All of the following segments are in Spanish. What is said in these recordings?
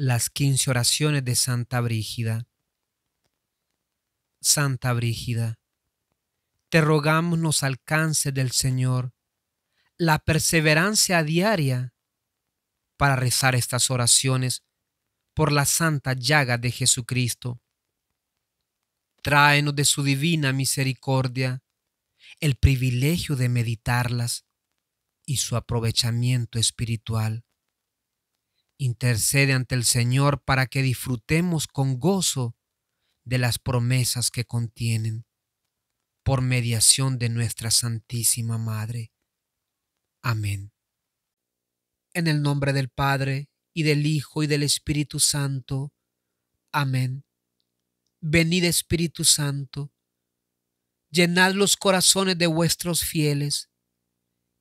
las quince oraciones de Santa Brígida. Santa Brígida, te rogamos nos alcance del Señor la perseverancia diaria para rezar estas oraciones por la santa llaga de Jesucristo. Tráenos de su divina misericordia el privilegio de meditarlas y su aprovechamiento espiritual Intercede ante el Señor para que disfrutemos con gozo de las promesas que contienen, por mediación de nuestra Santísima Madre. Amén. En el nombre del Padre, y del Hijo, y del Espíritu Santo. Amén. Venid Espíritu Santo, llenad los corazones de vuestros fieles,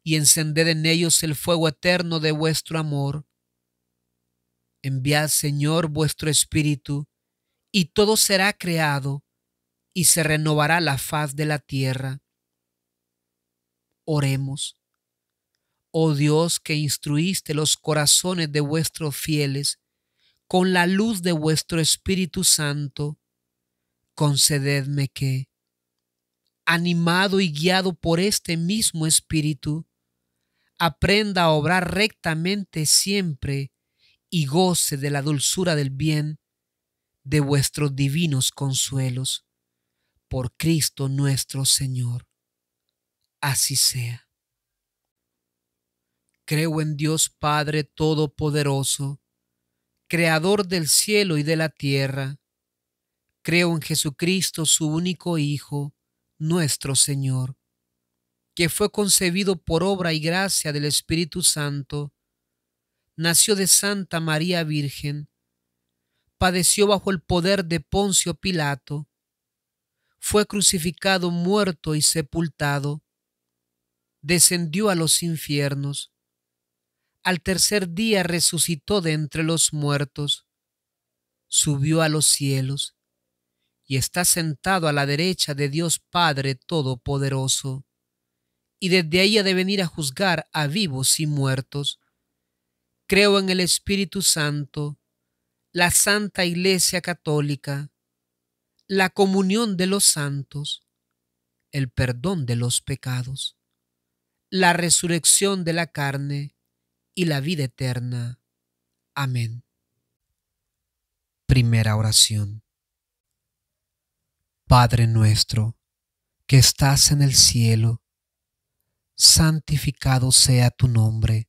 y encended en ellos el fuego eterno de vuestro amor Enviad, Señor, vuestro Espíritu, y todo será creado, y se renovará la faz de la tierra. Oremos. Oh Dios, que instruiste los corazones de vuestros fieles con la luz de vuestro Espíritu Santo, concededme que, animado y guiado por este mismo Espíritu, aprenda a obrar rectamente siempre y goce de la dulzura del bien de vuestros divinos consuelos, por Cristo nuestro Señor. Así sea. Creo en Dios Padre Todopoderoso, Creador del cielo y de la tierra. Creo en Jesucristo, su único Hijo, nuestro Señor, que fue concebido por obra y gracia del Espíritu Santo nació de Santa María Virgen, padeció bajo el poder de Poncio Pilato, fue crucificado, muerto y sepultado, descendió a los infiernos, al tercer día resucitó de entre los muertos, subió a los cielos y está sentado a la derecha de Dios Padre Todopoderoso, y desde ahí ha de venir a juzgar a vivos y muertos. Creo en el Espíritu Santo, la Santa Iglesia Católica, la comunión de los santos, el perdón de los pecados, la resurrección de la carne y la vida eterna. Amén. Primera oración. Padre nuestro, que estás en el cielo, santificado sea tu nombre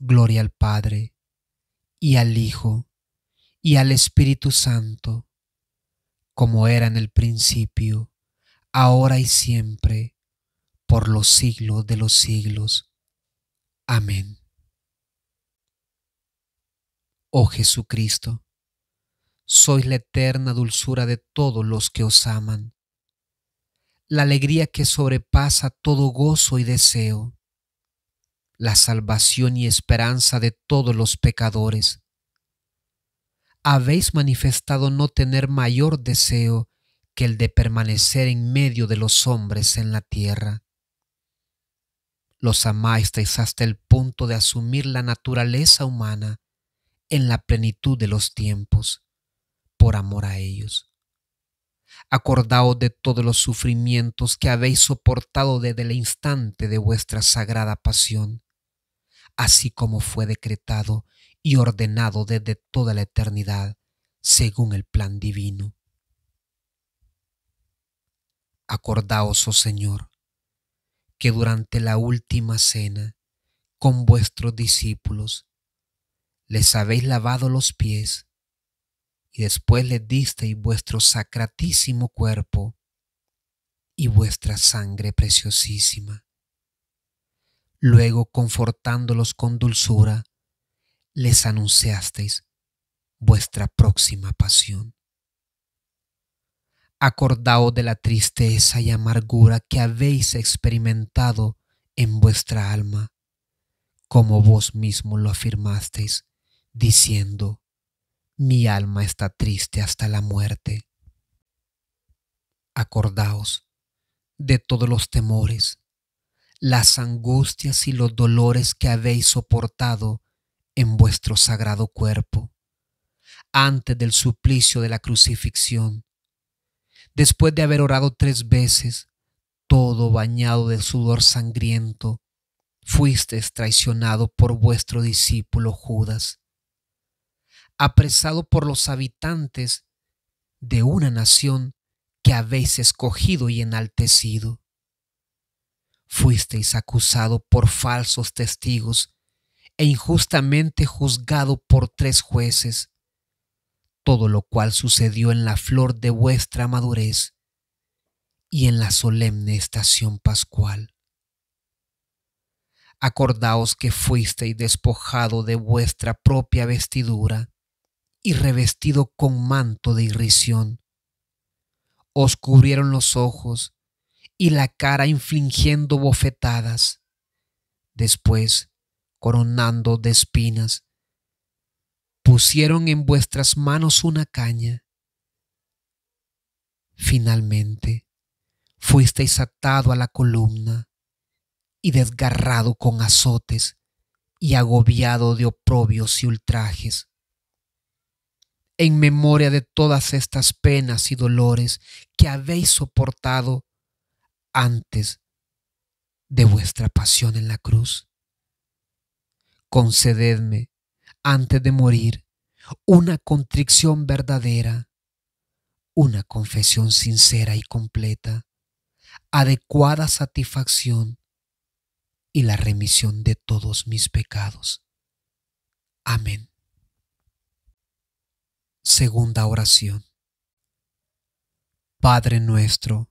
Gloria al Padre, y al Hijo, y al Espíritu Santo, como era en el principio, ahora y siempre, por los siglos de los siglos. Amén. Oh Jesucristo, sois la eterna dulzura de todos los que os aman, la alegría que sobrepasa todo gozo y deseo la salvación y esperanza de todos los pecadores. Habéis manifestado no tener mayor deseo que el de permanecer en medio de los hombres en la tierra. Los amasteis hasta el punto de asumir la naturaleza humana en la plenitud de los tiempos, por amor a ellos. Acordaos de todos los sufrimientos que habéis soportado desde el instante de vuestra sagrada pasión, así como fue decretado y ordenado desde toda la eternidad, según el plan divino. Acordaos, oh Señor, que durante la última cena, con vuestros discípulos, les habéis lavado los pies y después les disteis vuestro sacratísimo cuerpo y vuestra sangre preciosísima. Luego, confortándolos con dulzura, les anunciasteis vuestra próxima pasión. Acordaos de la tristeza y amargura que habéis experimentado en vuestra alma, como vos mismo lo afirmasteis, diciendo, mi alma está triste hasta la muerte. Acordaos de todos los temores, las angustias y los dolores que habéis soportado en vuestro sagrado cuerpo, antes del suplicio de la crucifixión. Después de haber orado tres veces, todo bañado de sudor sangriento, fuisteis traicionado por vuestro discípulo Judas, apresado por los habitantes de una nación que habéis escogido y enaltecido fuisteis acusado por falsos testigos e injustamente juzgado por tres jueces, todo lo cual sucedió en la flor de vuestra madurez y en la solemne estación pascual. Acordaos que fuisteis despojado de vuestra propia vestidura y revestido con manto de irrisión. Os cubrieron los ojos, y la cara infligiendo bofetadas, después coronando de espinas. Pusieron en vuestras manos una caña. Finalmente, fuisteis atado a la columna y desgarrado con azotes y agobiado de oprobios y ultrajes. En memoria de todas estas penas y dolores que habéis soportado, antes de vuestra pasión en la cruz. Concededme, antes de morir, una contrición verdadera, una confesión sincera y completa, adecuada satisfacción y la remisión de todos mis pecados. Amén. Segunda oración. Padre nuestro,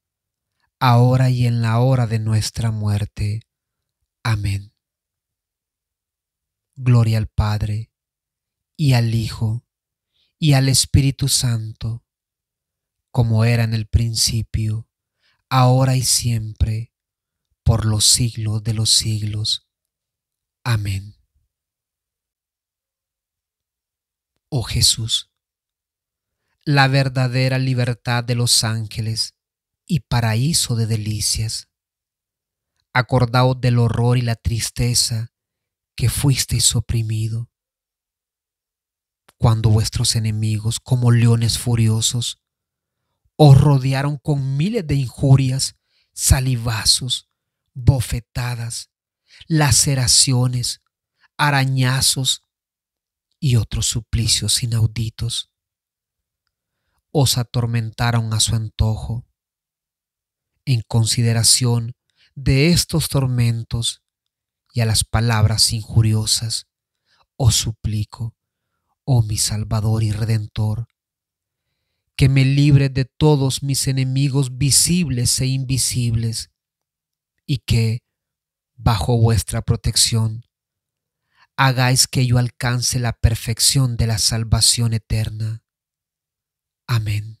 ahora y en la hora de nuestra muerte. Amén. Gloria al Padre, y al Hijo, y al Espíritu Santo, como era en el principio, ahora y siempre, por los siglos de los siglos. Amén. Oh Jesús, la verdadera libertad de los ángeles y paraíso de delicias. Acordaos del horror y la tristeza que fuisteis oprimido. Cuando vuestros enemigos, como leones furiosos, os rodearon con miles de injurias, salivazos, bofetadas, laceraciones, arañazos y otros suplicios inauditos. Os atormentaron a su antojo en consideración de estos tormentos y a las palabras injuriosas, os oh, suplico, oh mi Salvador y Redentor, que me libre de todos mis enemigos visibles e invisibles, y que, bajo vuestra protección, hagáis que yo alcance la perfección de la salvación eterna. Amén.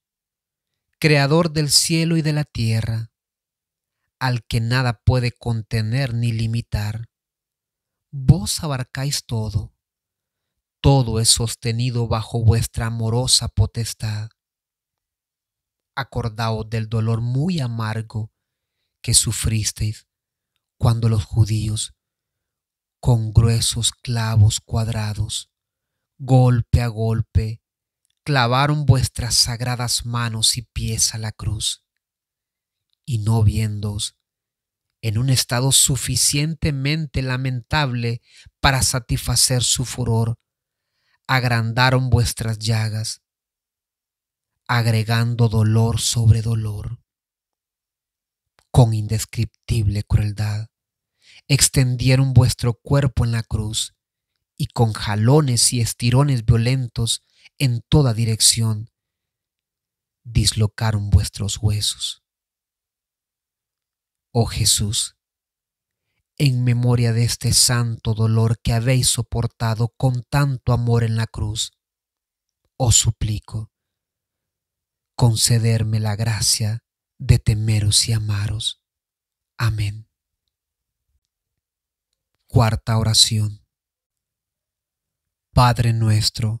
creador del cielo y de la tierra, al que nada puede contener ni limitar. Vos abarcáis todo, todo es sostenido bajo vuestra amorosa potestad. Acordaos del dolor muy amargo que sufristeis cuando los judíos, con gruesos clavos cuadrados, golpe a golpe, clavaron vuestras sagradas manos y pies a la cruz, y no viéndoos en un estado suficientemente lamentable para satisfacer su furor, agrandaron vuestras llagas, agregando dolor sobre dolor, con indescriptible crueldad. Extendieron vuestro cuerpo en la cruz y con jalones y estirones violentos en toda dirección, dislocaron vuestros huesos. Oh Jesús, en memoria de este santo dolor que habéis soportado con tanto amor en la cruz, os suplico, concederme la gracia de temeros y amaros. Amén. Cuarta oración. Padre nuestro,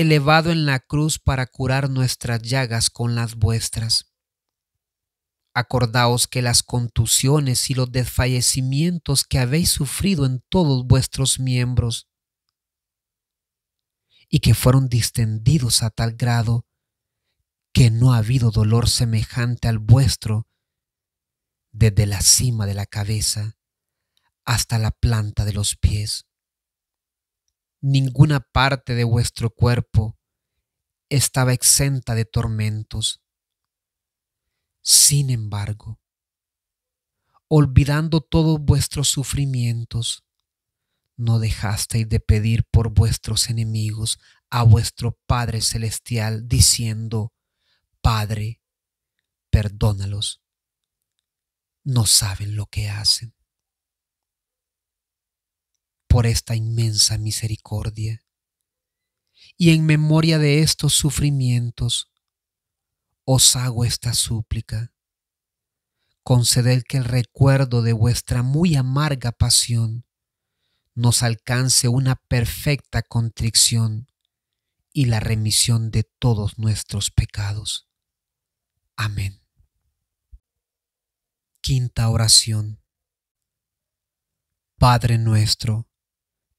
elevado en la cruz para curar nuestras llagas con las vuestras. Acordaos que las contusiones y los desfallecimientos que habéis sufrido en todos vuestros miembros, y que fueron distendidos a tal grado que no ha habido dolor semejante al vuestro desde la cima de la cabeza hasta la planta de los pies ninguna parte de vuestro cuerpo estaba exenta de tormentos. Sin embargo, olvidando todos vuestros sufrimientos, no dejasteis de pedir por vuestros enemigos a vuestro Padre Celestial, diciendo, Padre, perdónalos, no saben lo que hacen por esta inmensa misericordia. Y en memoria de estos sufrimientos, os hago esta súplica. Conceded que el recuerdo de vuestra muy amarga pasión nos alcance una perfecta contrición y la remisión de todos nuestros pecados. Amén. Quinta oración. Padre nuestro,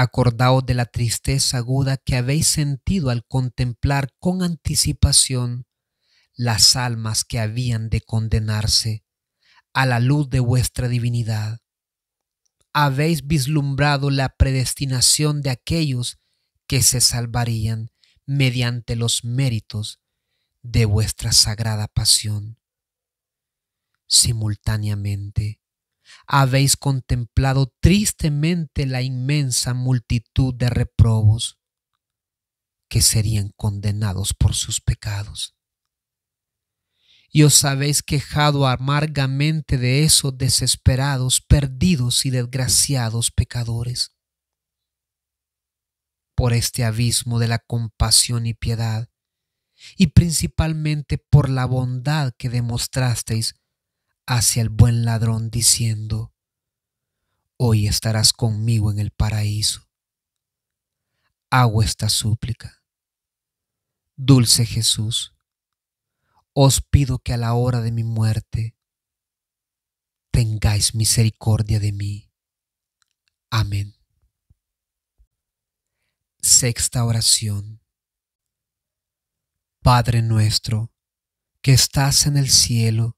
Acordaos de la tristeza aguda que habéis sentido al contemplar con anticipación las almas que habían de condenarse a la luz de vuestra divinidad. Habéis vislumbrado la predestinación de aquellos que se salvarían mediante los méritos de vuestra sagrada pasión. Simultáneamente, habéis contemplado tristemente la inmensa multitud de reprobos que serían condenados por sus pecados. Y os habéis quejado amargamente de esos desesperados, perdidos y desgraciados pecadores. Por este abismo de la compasión y piedad, y principalmente por la bondad que demostrasteis hacia el buen ladrón diciendo, Hoy estarás conmigo en el paraíso. Hago esta súplica. Dulce Jesús, os pido que a la hora de mi muerte tengáis misericordia de mí. Amén. Sexta oración. Padre nuestro, que estás en el cielo,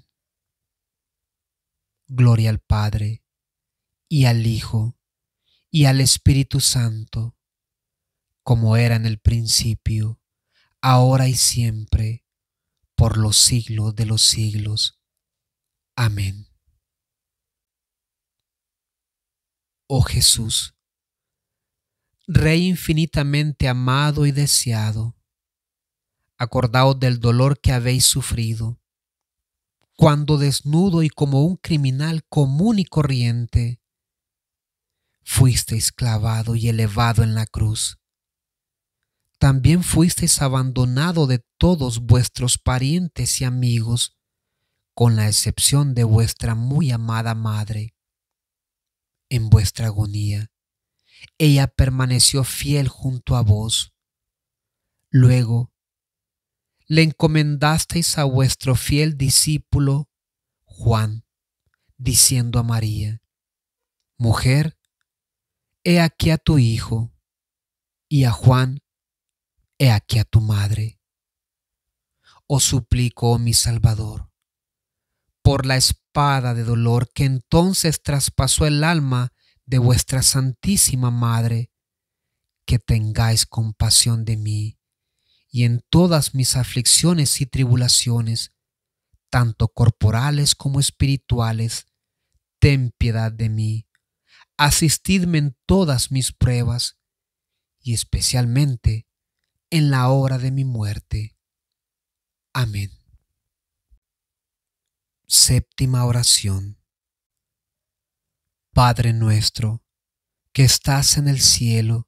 Gloria al Padre, y al Hijo, y al Espíritu Santo, como era en el principio, ahora y siempre, por los siglos de los siglos. Amén. Oh Jesús, Rey infinitamente amado y deseado, acordaos del dolor que habéis sufrido cuando desnudo y como un criminal común y corriente, fuisteis clavado y elevado en la cruz. También fuisteis abandonado de todos vuestros parientes y amigos, con la excepción de vuestra muy amada madre. En vuestra agonía, ella permaneció fiel junto a vos. Luego, le encomendasteis a vuestro fiel discípulo Juan, diciendo a María, Mujer, he aquí a tu hijo, y a Juan, he aquí a tu madre. Os suplico, oh mi Salvador, por la espada de dolor que entonces traspasó el alma de vuestra Santísima Madre, que tengáis compasión de mí y en todas mis aflicciones y tribulaciones, tanto corporales como espirituales, ten piedad de mí. Asistidme en todas mis pruebas y especialmente en la hora de mi muerte. Amén. Séptima oración. Padre nuestro, que estás en el cielo,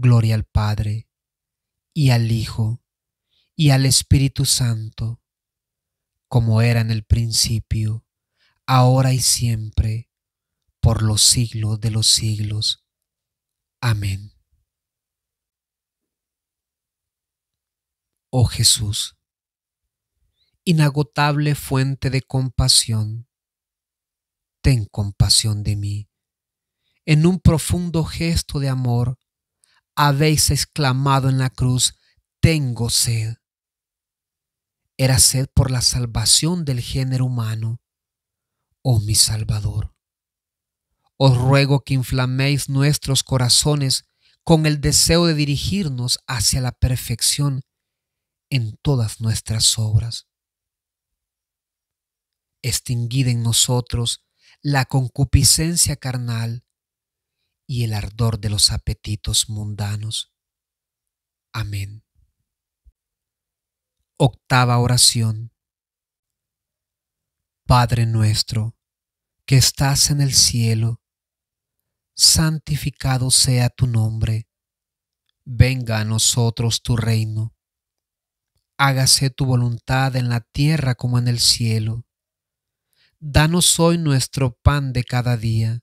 Gloria al Padre, y al Hijo, y al Espíritu Santo, como era en el principio, ahora y siempre, por los siglos de los siglos. Amén. Oh Jesús, inagotable fuente de compasión, ten compasión de mí. En un profundo gesto de amor, habéis exclamado en la cruz, tengo sed. Era sed por la salvación del género humano. Oh mi Salvador, os ruego que inflaméis nuestros corazones con el deseo de dirigirnos hacia la perfección en todas nuestras obras. Extinguid en nosotros la concupiscencia carnal y el ardor de los apetitos mundanos. Amén. Octava oración. Padre nuestro, que estás en el cielo, santificado sea tu nombre. Venga a nosotros tu reino. Hágase tu voluntad en la tierra como en el cielo. Danos hoy nuestro pan de cada día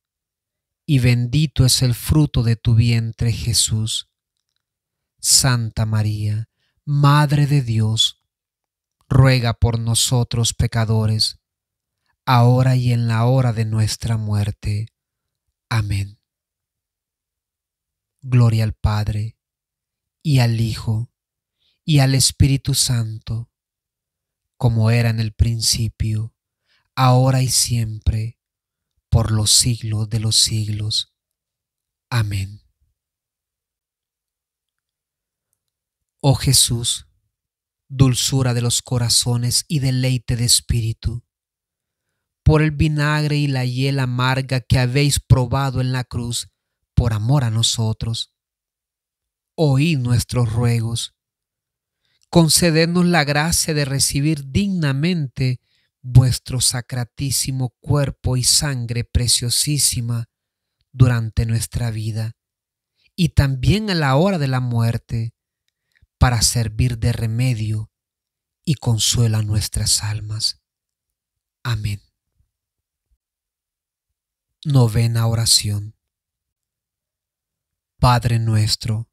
y bendito es el fruto de tu vientre, Jesús. Santa María, Madre de Dios, ruega por nosotros pecadores, ahora y en la hora de nuestra muerte. Amén. Gloria al Padre, y al Hijo, y al Espíritu Santo, como era en el principio, ahora y siempre por los siglos de los siglos. Amén. Oh Jesús, dulzura de los corazones y deleite de espíritu, por el vinagre y la hiel amarga que habéis probado en la cruz, por amor a nosotros. Oíd nuestros ruegos. Concedednos la gracia de recibir dignamente vuestro sacratísimo cuerpo y sangre preciosísima durante nuestra vida y también a la hora de la muerte para servir de remedio y consuela nuestras almas. Amén. Novena oración. Padre nuestro,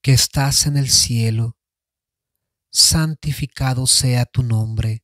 que estás en el cielo, santificado sea tu nombre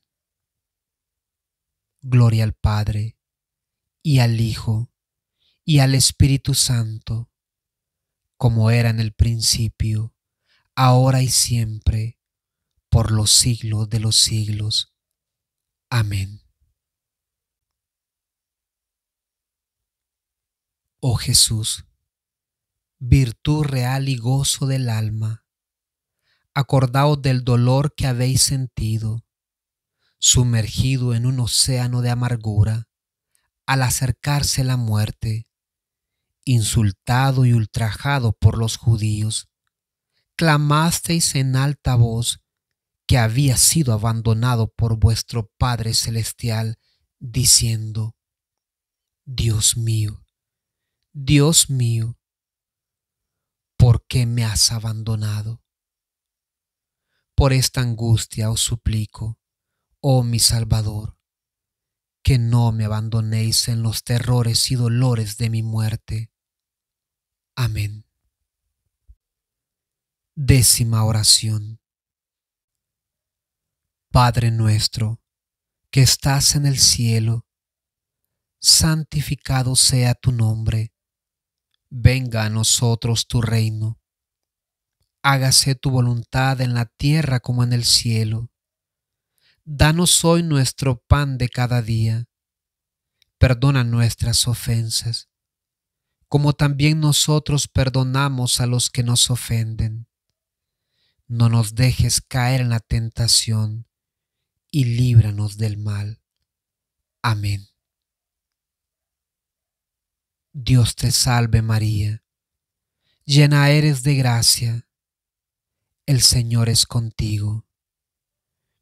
Gloria al Padre, y al Hijo, y al Espíritu Santo, como era en el principio, ahora y siempre, por los siglos de los siglos. Amén. Oh Jesús, virtud real y gozo del alma, acordaos del dolor que habéis sentido sumergido en un océano de amargura, al acercarse la muerte, insultado y ultrajado por los judíos, clamasteis en alta voz que había sido abandonado por vuestro Padre Celestial, diciendo, Dios mío, Dios mío, ¿por qué me has abandonado? Por esta angustia os suplico, oh mi Salvador, que no me abandonéis en los terrores y dolores de mi muerte. Amén. Décima oración. Padre nuestro, que estás en el cielo, santificado sea tu nombre. Venga a nosotros tu reino. Hágase tu voluntad en la tierra como en el cielo. Danos hoy nuestro pan de cada día. Perdona nuestras ofensas, como también nosotros perdonamos a los que nos ofenden. No nos dejes caer en la tentación y líbranos del mal. Amén. Dios te salve María, llena eres de gracia, el Señor es contigo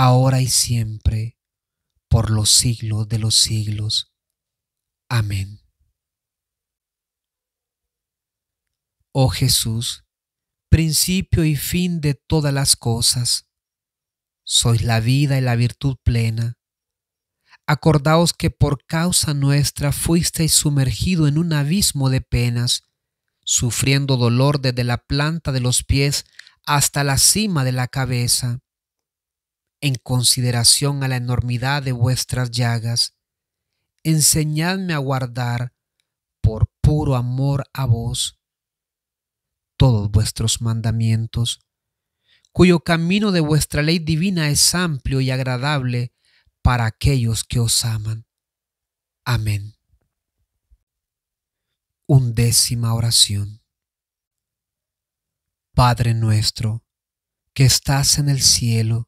ahora y siempre, por los siglos de los siglos. Amén. Oh Jesús, principio y fin de todas las cosas, sois la vida y la virtud plena. Acordaos que por causa nuestra fuisteis sumergido en un abismo de penas, sufriendo dolor desde la planta de los pies hasta la cima de la cabeza en consideración a la enormidad de vuestras llagas, enseñadme a guardar, por puro amor a vos, todos vuestros mandamientos, cuyo camino de vuestra ley divina es amplio y agradable para aquellos que os aman. Amén. Undécima oración. Padre nuestro, que estás en el cielo,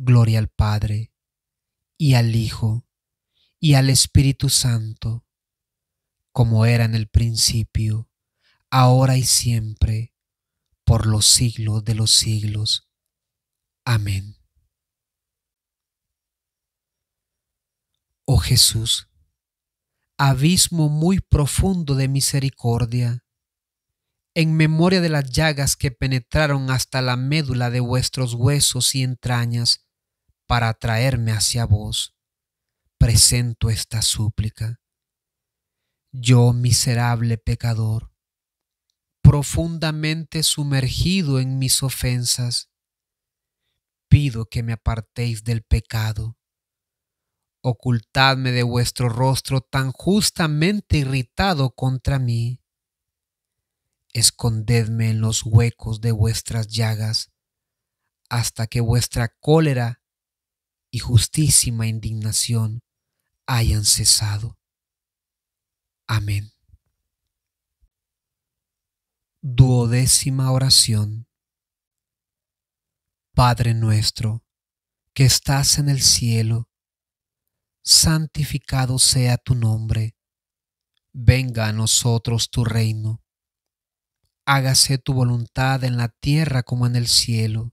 Gloria al Padre, y al Hijo, y al Espíritu Santo, como era en el principio, ahora y siempre, por los siglos de los siglos. Amén. Oh Jesús, abismo muy profundo de misericordia, en memoria de las llagas que penetraron hasta la médula de vuestros huesos y entrañas, para atraerme hacia vos, presento esta súplica. Yo, miserable pecador, profundamente sumergido en mis ofensas, pido que me apartéis del pecado. Ocultadme de vuestro rostro tan justamente irritado contra mí. Escondedme en los huecos de vuestras llagas, hasta que vuestra cólera y justísima indignación hayan cesado. Amén. Duodécima oración. Padre nuestro, que estás en el cielo, santificado sea tu nombre. Venga a nosotros tu reino. Hágase tu voluntad en la tierra como en el cielo.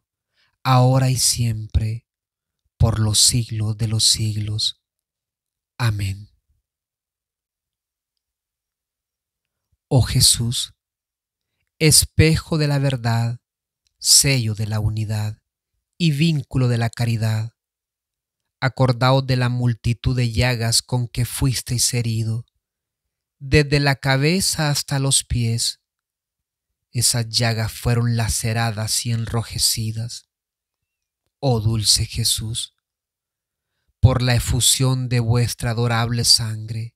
ahora y siempre, por los siglos de los siglos. Amén. Oh Jesús, espejo de la verdad, sello de la unidad y vínculo de la caridad, acordaos de la multitud de llagas con que fuisteis herido, desde la cabeza hasta los pies. Esas llagas fueron laceradas y enrojecidas oh dulce Jesús, por la efusión de vuestra adorable sangre.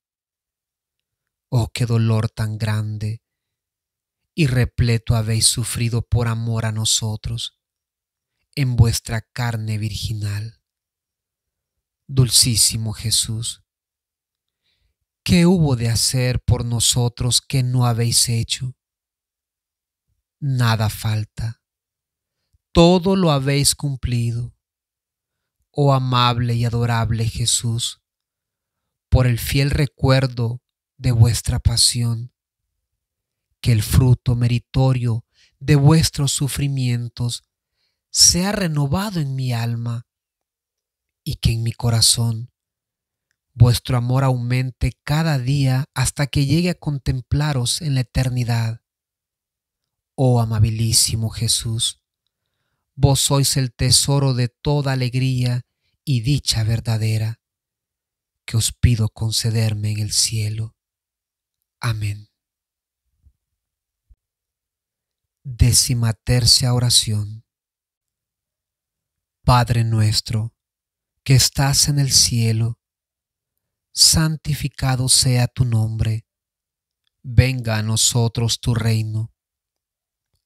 Oh, qué dolor tan grande y repleto habéis sufrido por amor a nosotros en vuestra carne virginal. Dulcísimo Jesús, ¿qué hubo de hacer por nosotros que no habéis hecho? Nada falta todo lo habéis cumplido, oh amable y adorable Jesús, por el fiel recuerdo de vuestra pasión, que el fruto meritorio de vuestros sufrimientos sea renovado en mi alma y que en mi corazón vuestro amor aumente cada día hasta que llegue a contemplaros en la eternidad. Oh amabilísimo Jesús, Vos sois el tesoro de toda alegría y dicha verdadera, que os pido concederme en el cielo. Amén. Décima oración. Padre nuestro, que estás en el cielo, santificado sea tu nombre. Venga a nosotros tu reino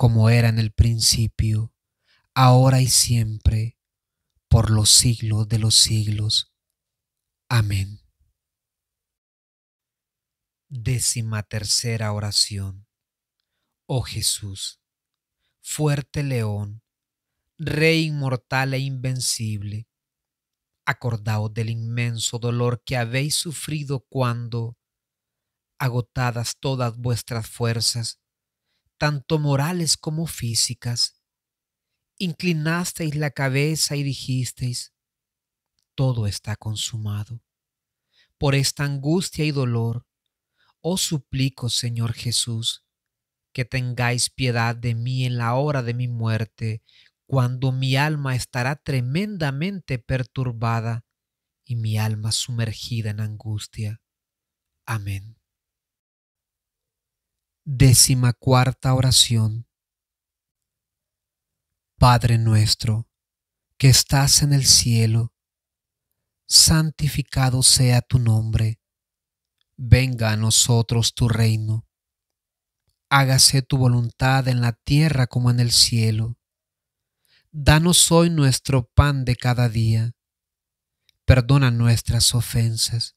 como era en el principio, ahora y siempre, por los siglos de los siglos. Amén. Décima tercera oración. Oh Jesús, fuerte león, Rey inmortal e invencible, acordaos del inmenso dolor que habéis sufrido cuando, agotadas todas vuestras fuerzas, tanto morales como físicas. Inclinasteis la cabeza y dijisteis, todo está consumado. Por esta angustia y dolor, os suplico, Señor Jesús, que tengáis piedad de mí en la hora de mi muerte, cuando mi alma estará tremendamente perturbada y mi alma sumergida en angustia. Amén. Décima cuarta oración. Padre nuestro, que estás en el cielo, santificado sea tu nombre. Venga a nosotros tu reino. Hágase tu voluntad en la tierra como en el cielo. Danos hoy nuestro pan de cada día. Perdona nuestras ofensas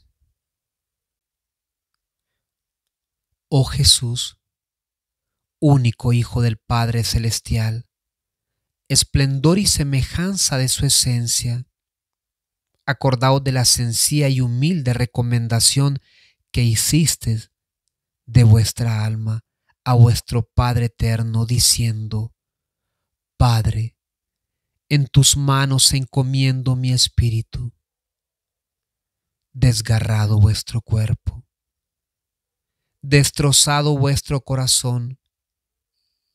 oh Jesús, único Hijo del Padre Celestial, esplendor y semejanza de su esencia, acordado de la sencilla y humilde recomendación que hiciste de vuestra alma a vuestro Padre eterno, diciendo, Padre, en tus manos encomiendo mi espíritu, desgarrado vuestro cuerpo destrozado vuestro corazón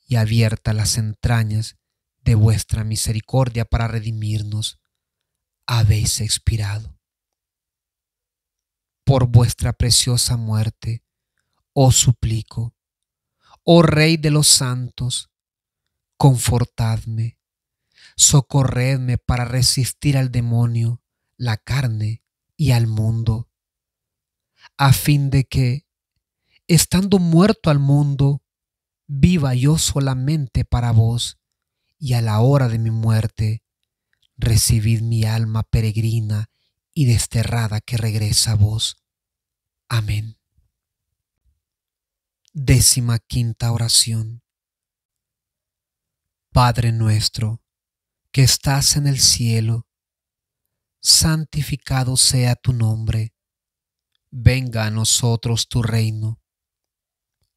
y abierta las entrañas de vuestra misericordia para redimirnos, habéis expirado. Por vuestra preciosa muerte, os suplico, oh Rey de los santos, confortadme, socorredme para resistir al demonio, la carne y al mundo, a fin de que, estando muerto al mundo, viva yo solamente para vos, y a la hora de mi muerte, recibid mi alma peregrina y desterrada que regresa a vos. Amén. Décima quinta oración. Padre nuestro, que estás en el cielo, santificado sea tu nombre, venga a nosotros tu reino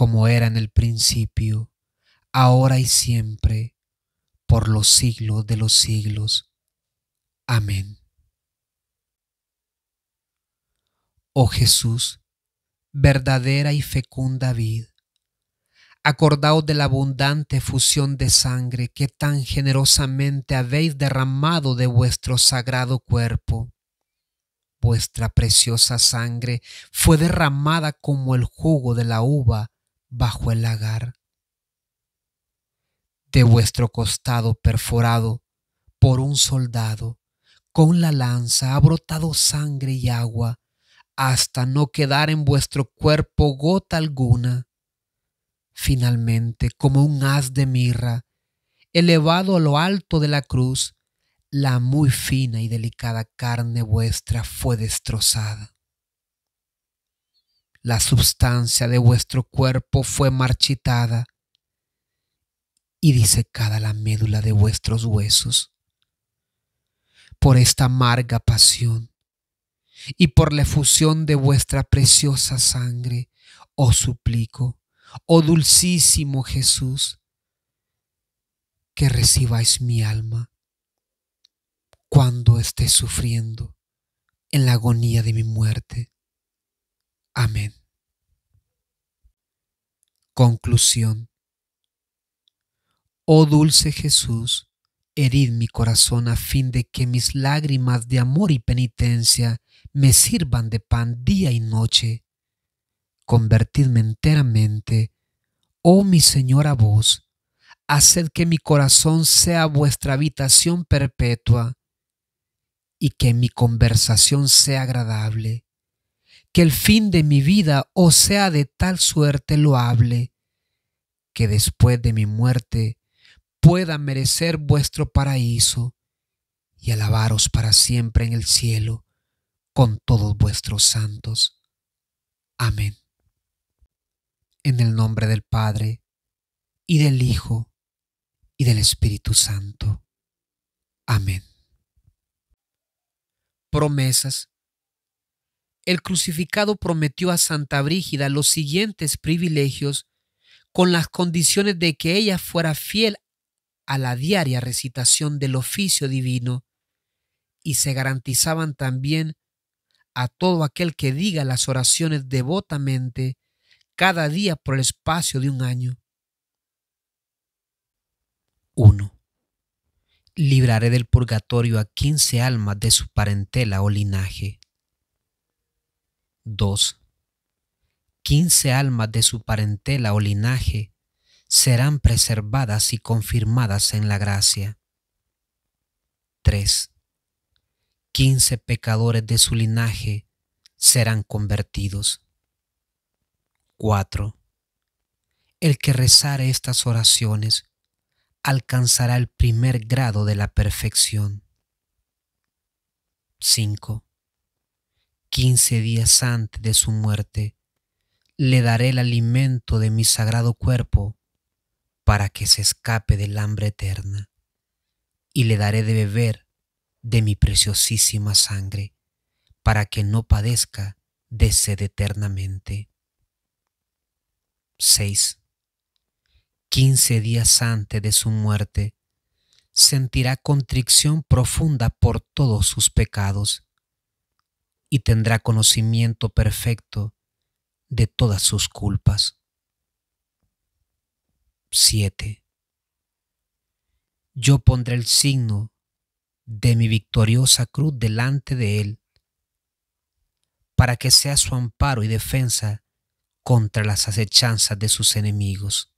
como era en el principio, ahora y siempre, por los siglos de los siglos. Amén. Oh Jesús, verdadera y fecunda vid, acordaos de la abundante fusión de sangre que tan generosamente habéis derramado de vuestro sagrado cuerpo. Vuestra preciosa sangre fue derramada como el jugo de la uva bajo el lagar. De vuestro costado perforado por un soldado, con la lanza ha brotado sangre y agua, hasta no quedar en vuestro cuerpo gota alguna. Finalmente, como un haz de mirra, elevado a lo alto de la cruz, la muy fina y delicada carne vuestra fue destrozada la substancia de vuestro cuerpo fue marchitada y disecada la médula de vuestros huesos. Por esta amarga pasión y por la efusión de vuestra preciosa sangre, os suplico, oh dulcísimo Jesús, que recibáis mi alma cuando esté sufriendo en la agonía de mi muerte. Amén. Conclusión. Oh dulce Jesús, herid mi corazón a fin de que mis lágrimas de amor y penitencia me sirvan de pan día y noche. Convertidme enteramente, oh mi Señor, vos, haced que mi corazón sea vuestra habitación perpetua y que mi conversación sea agradable que el fin de mi vida o sea de tal suerte loable, que después de mi muerte pueda merecer vuestro paraíso y alabaros para siempre en el cielo con todos vuestros santos. Amén. En el nombre del Padre, y del Hijo, y del Espíritu Santo. Amén. Promesas el crucificado prometió a Santa Brígida los siguientes privilegios con las condiciones de que ella fuera fiel a la diaria recitación del oficio divino y se garantizaban también a todo aquel que diga las oraciones devotamente cada día por el espacio de un año. 1. Libraré del purgatorio a quince almas de su parentela o linaje. 2. Quince almas de su parentela o linaje serán preservadas y confirmadas en la gracia. 3. Quince pecadores de su linaje serán convertidos. 4. El que rezare estas oraciones alcanzará el primer grado de la perfección. 5 quince días antes de su muerte, le daré el alimento de mi sagrado cuerpo para que se escape del hambre eterna, y le daré de beber de mi preciosísima sangre para que no padezca de sed eternamente. 6. Quince días antes de su muerte, sentirá contrición profunda por todos sus pecados y tendrá conocimiento perfecto de todas sus culpas. 7. Yo pondré el signo de mi victoriosa cruz delante de él, para que sea su amparo y defensa contra las acechanzas de sus enemigos.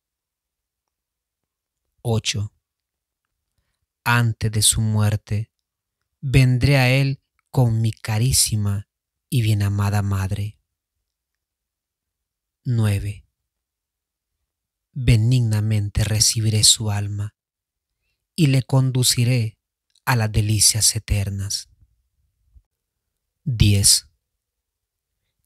8. Antes de su muerte, vendré a él con mi carísima y bien amada Madre. 9. Benignamente recibiré su alma y le conduciré a las delicias eternas. 10.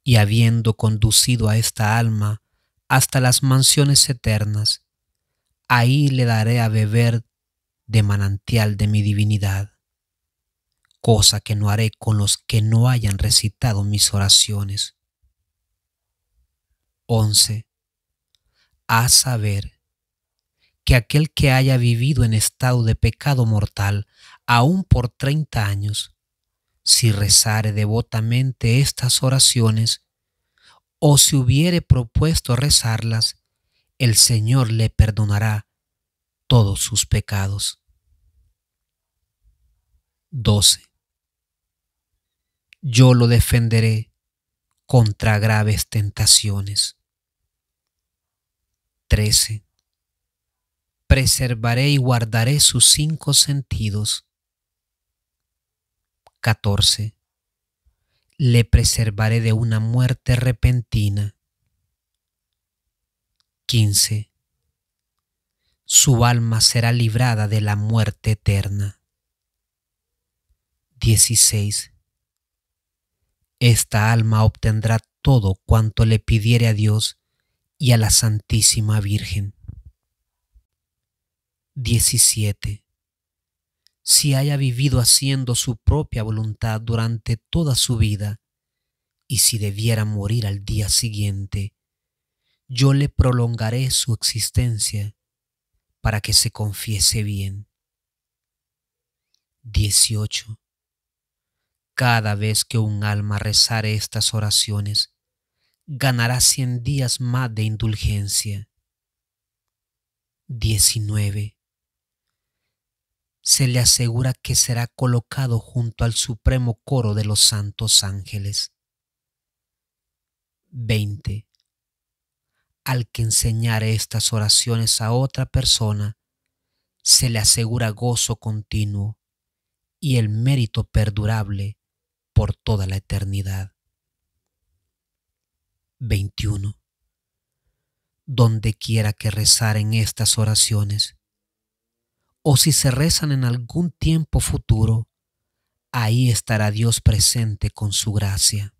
Y habiendo conducido a esta alma hasta las mansiones eternas, ahí le daré a beber de manantial de mi divinidad cosa que no haré con los que no hayan recitado mis oraciones. 11. A saber, que aquel que haya vivido en estado de pecado mortal, aún por treinta años, si rezare devotamente estas oraciones, o si hubiere propuesto rezarlas, el Señor le perdonará todos sus pecados. 12 yo lo defenderé contra graves tentaciones. 13. Preservaré y guardaré sus cinco sentidos. 14. Le preservaré de una muerte repentina. 15. Su alma será librada de la muerte eterna. 16 esta alma obtendrá todo cuanto le pidiere a Dios y a la Santísima Virgen. 17. Si haya vivido haciendo su propia voluntad durante toda su vida, y si debiera morir al día siguiente, yo le prolongaré su existencia para que se confiese bien. 18. Cada vez que un alma rezare estas oraciones, ganará 100 días más de indulgencia. 19. Se le asegura que será colocado junto al supremo coro de los santos ángeles. 20. Al que enseñare estas oraciones a otra persona, se le asegura gozo continuo y el mérito perdurable por toda la eternidad. 21. Donde quiera que rezaren estas oraciones, o si se rezan en algún tiempo futuro, ahí estará Dios presente con su gracia.